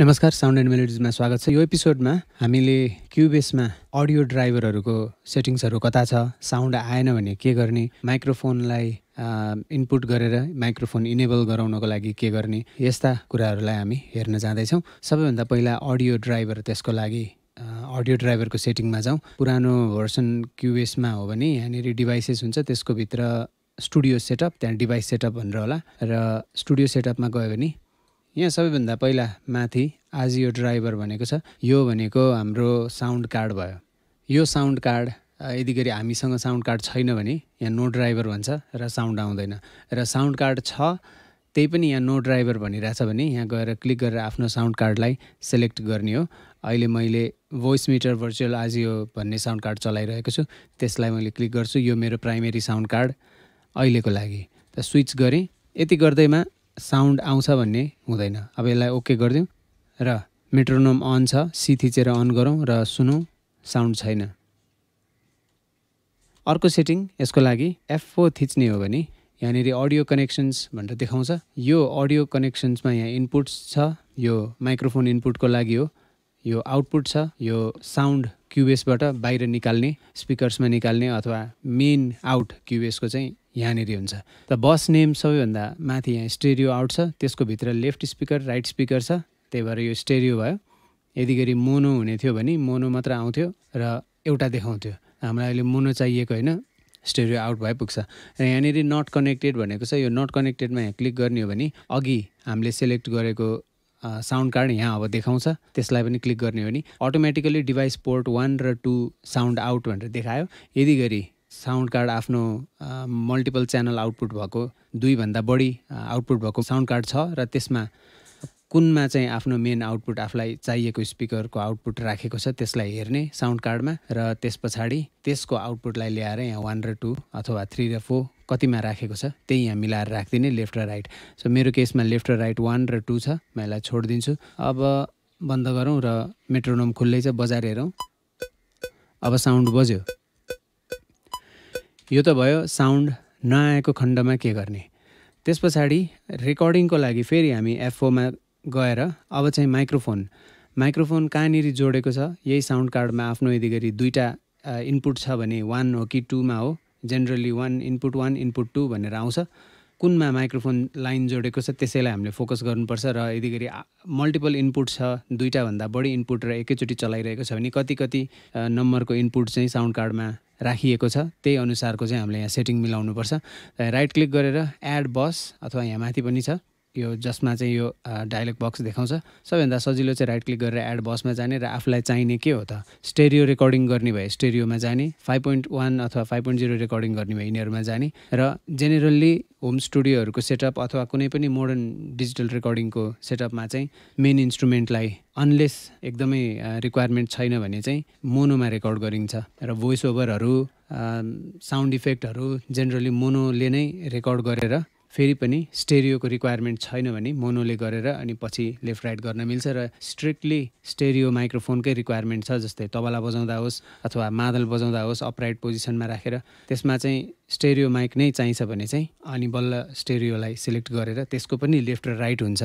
नमस्कार sound and मेलोडिजमा स्वागत छ यो एपिसोडमा हामीले क्युबेसमा अडियो ड्राइभरहरूको सेटिङ्सहरू कता छ साउन्ड आएन भने के गर्ने माइक्रोफोनलाई इनपुट गरेर माइक्रोफोन इनेबल गराउनको लागि के गर्ने यस्ता कुराहरूलाई हामी हेर्न जाँदैछौँ सबैभन्दा पहिला अडियो ड्राइभर त्यसको लागि अडियो ड्राइभरको सेटिङमा जाउँ पुरानो भर्सन क्युबेसमा हो भने यहाँनिर डिभाइसेस हुन्छ त्यसको भित्र स्टुडियो सेटअप त्यहाँ डिभाइस सेटअप भनेर होला र स्टुडियो सेटअपमा गयो भने यहाँ सबैभन्दा पहिला माथि आज यो ड्राइभर भनेको छ यो भनेको हाम्रो साउन्ड कार्ड भयो यो साउन्ड कार्ड यदि गरी हामीसँग साउन्ड कार्ड छैन भने यहाँ नो ड्राइभर भन्छ र साउन्ड आउँदैन र साउन्ड कार्ड छ त्यही पनि यहाँ नो ड्राइभर भनिरहेछ भने यहाँ गएर क्लिक गरेर आफ्नो साउन्ड कार्डलाई सेलेक्ट गर्ने हो अहिले मैले भोइस मिटर भर्चुअल आजियो भन्ने साउन्ड कार्ड चलाइरहेको छु त्यसलाई मैले क्लिक गर्छु यो मेरो प्राइमेरी साउन्ड कार्ड अहिलेको लागि त स्विच गरेँ यति गर्दैमा साउन्ड आउँछ भन्ने हुँदैन अब यसलाई ओके गरिदिउँ र मेट्रोनोम अन छ सी थिचेर अन गरौँ र सुनौँ साउन्ड छैन अर्को सेटिङ यसको लागि एफ फोर थिच्ने हो भने यहाँनिर अडियो कनेक्सन्स भनेर देखाउँछ यो अडियो कनेक्सन्समा यहाँ इनपुट्स छ यो माइक्रोफोन इनपुटको लागि हो यो आउटपुट छ यो साउन्ड क्युबेसबाट बाहिर निकाल्ने स्पिकर्समा निकाल्ने अथवा मेन आउट क्युबेसको चाहिँ यहाँनिर हुन्छ त बस नेम सबैभन्दा माथि यहाँ स्टेरियो आउट छ त्यसको भित्र लेफ्ट स्पिकर राइट स्पिकर छ त्यही भएर यो स्टेरियो भयो यदि गरी मोनो हुने थियो भने मोनो मात्र आउँथ्यो र एउटा देखाउँथ्यो हामीलाई अहिले मोनो चाहिएको होइन स्टेरियो आउट भइपुग्छ र यहाँनिर नट कनेक्टेड भनेको छ यो नट कनेक्टेडमा यहाँ क्लिक गर्ने हो भने अघि हामीले सेलेक्ट गरेको साउन्ड कार्ड यहाँ अब देखाउँछ त्यसलाई पनि क्लिक गर्ने हो भने अटोमेटिकली डिभाइस पोर्ट वान र टू साउन्ड आउट भनेर देखायो यदि गरी साउन्ड कार्ड आफ्नो मल्टिपल च्यानल आउटपुट भएको दुईभन्दा बढी आउटपुट भएको साउन्ड कार्ड छ र त्यसमा कुनमा चाहिँ आफ्नो मेन आउटपुट आफूलाई चाहिएको स्पिकरको आउटपुट राखेको छ त्यसलाई हेर्ने साउन्ड कार्डमा र त्यस पछाडि त्यसको आउटपुटलाई ल्याएर यहाँ वान र टू अथवा थ्री र फोर कतिमा राखेको छ त्यही यहाँ मिलाएर राखिदिने लेफ्ट र राइट सो मेरो केसमा लेफ्ट र राइट वान र टू छ म यसलाई छोडिदिन्छु अब बन्द गरौँ र मेट्रोनोम खुल्लै छ बजार हेरौँ अब साउन्ड बज्यो यो त भयो साउन्ड नआएको खण्डमा के गर्ने त्यस पछाडि रेकर्डिङको लागि फेरि हामी एफओमा गएर अब चाहिँ माइक्रोफोन माइक्रोफोन कहाँनिर जोडेको छ यही साउन्ड कार्डमा आफ्नो यदि गरी दुईवटा इनपुट छ भने वान हो कि टूमा हो generally one input one input two भनेर आउँछ कुनमा माइक्रोफोन लाइन जोडेको छ त्यसैलाई हामीले फोकस गर्नुपर्छ र यदि गरी मल्टिपल इनपुट छ दुईवटाभन्दा बढी इनपुट र एकैचोटि चलाइरहेको छ भने कति कति नम्बरको इनपुट चाहिँ साउन्ड कार्डमा राखिएको छ त्यही अनुसारको चाहिँ हामीले यहाँ सेटिङ मिलाउनुपर्छ राइट क्लिक गरेर एड बस अथवा यहाँ माथि पनि छ यो जसमा चाहिँ यो डायलग बक्स देखाउँछ सबैभन्दा सजिलो चाहिँ राइट क्लिक गरेर एड बसमा जाने र आफूलाई चाहिने के हो त स्टेरियो रेकर्डिङ गर्ने भए स्टेरियोमा जाने फाइभ पोइन्ट वान अथवा फाइभ पोइन्ट जिरो रेकर्डिङ गर्ने भए यिनीहरूमा जाने र जेनरल्ली होम स्टुडियोहरूको सेटअप अथवा कुनै पनि मोडर्न डिजिटल रेकर्डिङको सेटअपमा चाहिँ मेन इन्स्ट्रुमेन्टलाई अनलेस एकदमै रिक्वायरमेन्ट छैन भने चाहिँ मोनोमा रेकर्ड गरिन्छ र भोइस ओभरहरू साउन्ड इफेक्टहरू जेनरली मोनोले नै रेकर्ड गरेर फेरि पनि स्टेरियोको रिक्वायरमेन्ट छैन भने मोनोले गरेर अनि पछि लेफ्ट राइट गर्न मिल्छ र स्ट्रिक्टली स्टेरियो माइक्रोफोनकै रिक्वायरमेन्ट छ जस्तै तबला बजाउँदा होस् अथवा मादल बजाउँदा होस् अपराइट पोजिसनमा राखेर त्यसमा चाहिँ स्टेरियो माइक नै चाहिन्छ भने चाहिँ अनि बल्ल स्टेरियोलाई सिलेक्ट गरेर त्यसको पनि लेफ्ट र राइट हुन्छ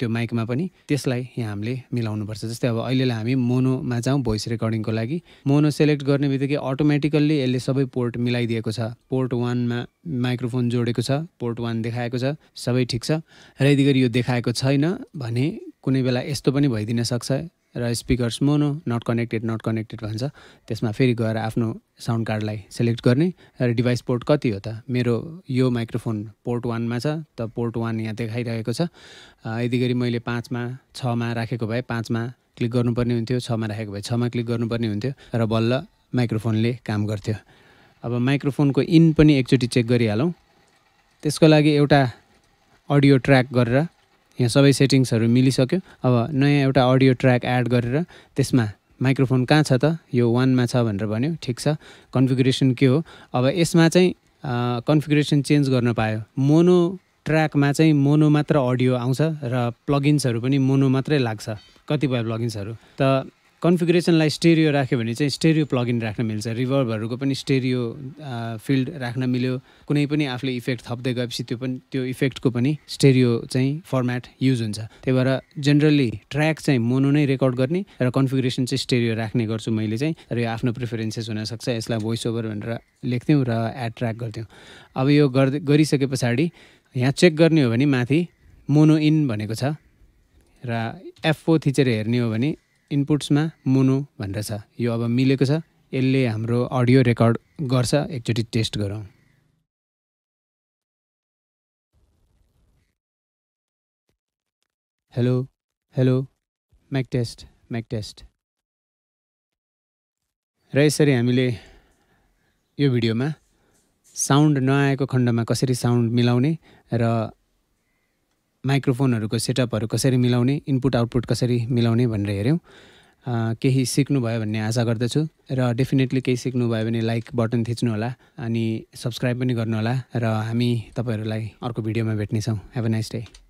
त्यो माइकमा पनि त्यसलाई यहाँ हामीले मिलाउनुपर्छ जस्तै अब अहिलेलाई हामी मोनोमा जाउँ भोइस रेकर्डिङको लागि मोनो सेलेक्ट गर्ने बित्तिकै अटोमेटिकल्ली यसले सबै पोर्ट मिलाइदिएको छ पोर्ट वानमा माइक्रोफोन जोडेको छ पोर्ट वान देखाएको छ सबै ठिक छ र यदि यो देखाएको छैन भने कुनै बेला यस्तो पनि भइदिन सक्छ र speakers mono not connected not connected भन्छ त्यसमा फेरि गएर आफ्नो साउन्ड कार्डलाई सेलेक्ट गर्ने र डिभाइस पोर्ट कति हो त मेरो यो माइक्रोफोन पोर्ट वानमा छ त पोर्ट वान यहाँ देखाइरहेको छ यदि गरी मैले पाँचमा छमा राखेको भए पाँचमा क्लिक गर्नुपर्ने हुन्थ्यो छमा राखेको भए छमा क्लिक गर्नुपर्ने हुन्थ्यो र बल्ल माइक्रोफोनले काम गर्थ्यो अब माइक्रोफोनको इन पनि एकचोटि चेक गरिहालौँ त्यसको लागि एउटा अडियो ट्र्याक गरेर यहाँ सबै सेटिङ्सहरू मिलिसक्यो अब नयाँ एउटा अडियो ट्र्याक एड गरेर त्यसमा माइक्रोफोन कहाँ छ त यो वानमा छ भनेर भन्यो ठिक छ कन्फिगुरेसन के हो अब यसमा चाहिँ कन्फिगुरेसन चेन्ज गर्न पायो मोनो ट्र्याकमा चाहिँ मोनो मात्र अडियो आउँछ र प्लगिन्सहरू पनि मोनो मात्रै लाग्छ कतिपय प्लगिन्सहरू त कन्फिगुरेसनलाई स्टेरियो राख्यो भने चाहिँ स्टेरियो प्लगइन राख्न मिल्छ रिभर्भहरूको पनि स्टेरियो फिल्ड राख्न मिल्यो कुनै पनि आफूले इफेक्ट थप्दै गएपछि त्यो पनि त्यो इफेक्टको पनि स्टेरियो चाहिँ फर्मेट युज हुन्छ त्यही भएर जेनरली ट्र्याक चाहिँ मोनो नै रेकर्ड गर्ने र कन्फिगुरेसन चाहिँ स्टेरियो राख्ने गर्छु मैले चाहिँ र यो आफ्नो प्रिफरेन्सेस हुनसक्छ यसलाई भोइस ओभर भनेर लेख्थ्यौँ र एड ट्र्याक गर्थ्यौँ अब यो गर्दै गरिसके पछाडि यहाँ चेक गर्ने हो भने माथि मोनो इन भनेको छ र एफ थिचेर हेर्ने हो भने इनपुट्समा मोनो भनेर छ यो अब मिलेको छ यसले हाम्रो अडियो रेकर्ड गर्छ एकचोटि टेस्ट गरौँ hello hello mic test mic test र यसरी हामीले यो भिडियोमा साउन्ड नआएको खण्डमा कसरी साउन्ड मिलाउने र माइक्रोफोनहरूको सेटअपहरू कसरी मिलाउने इनपुट आउटपुट कसरी मिलाउने भनेर हेऱ्यौँ केही सिक्नुभयो भन्ने आशा गर्दछु र डेफिनेटली केही सिक्नुभयो भने लाइक बटन थिच्नु होला अनि सब्सक्राइब पनि गर्नुहोला र हामी तपाईँहरूलाई अर्को भिडियोमा भेट्नेछौँ हेभ अ नाइस डे